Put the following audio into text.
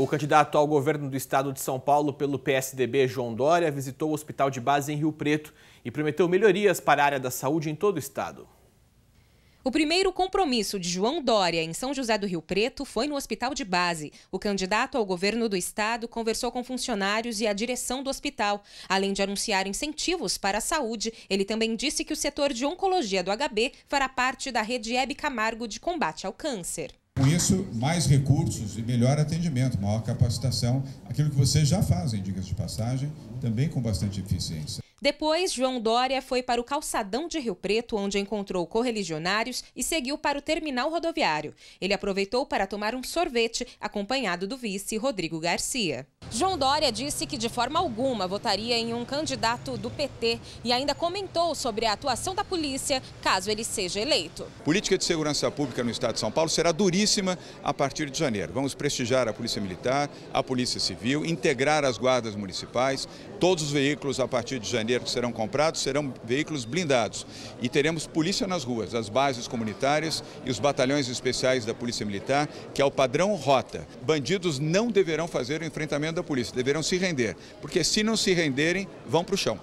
O candidato ao governo do estado de São Paulo pelo PSDB, João Dória, visitou o hospital de base em Rio Preto e prometeu melhorias para a área da saúde em todo o estado. O primeiro compromisso de João Dória em São José do Rio Preto foi no hospital de base. O candidato ao governo do estado conversou com funcionários e a direção do hospital. Além de anunciar incentivos para a saúde, ele também disse que o setor de oncologia do HB fará parte da rede Hebe Camargo de combate ao câncer. Com isso, mais recursos e melhor atendimento, maior capacitação, aquilo que vocês já fazem, dicas de passagem, também com bastante eficiência. Depois, João Dória foi para o calçadão de Rio Preto, onde encontrou correligionários e seguiu para o terminal rodoviário. Ele aproveitou para tomar um sorvete, acompanhado do vice Rodrigo Garcia. João Dória disse que de forma alguma votaria em um candidato do PT e ainda comentou sobre a atuação da polícia caso ele seja eleito. Política de segurança pública no estado de São Paulo será duríssima a partir de janeiro. Vamos prestigiar a Polícia Militar, a Polícia Civil, integrar as guardas municipais. Todos os veículos a partir de janeiro que serão comprados serão veículos blindados e teremos polícia nas ruas, as bases comunitárias e os batalhões especiais da Polícia Militar, que é o padrão rota. Bandidos não deverão fazer o enfrentamento da polícia, deverão se render, porque se não se renderem, vão para o chão.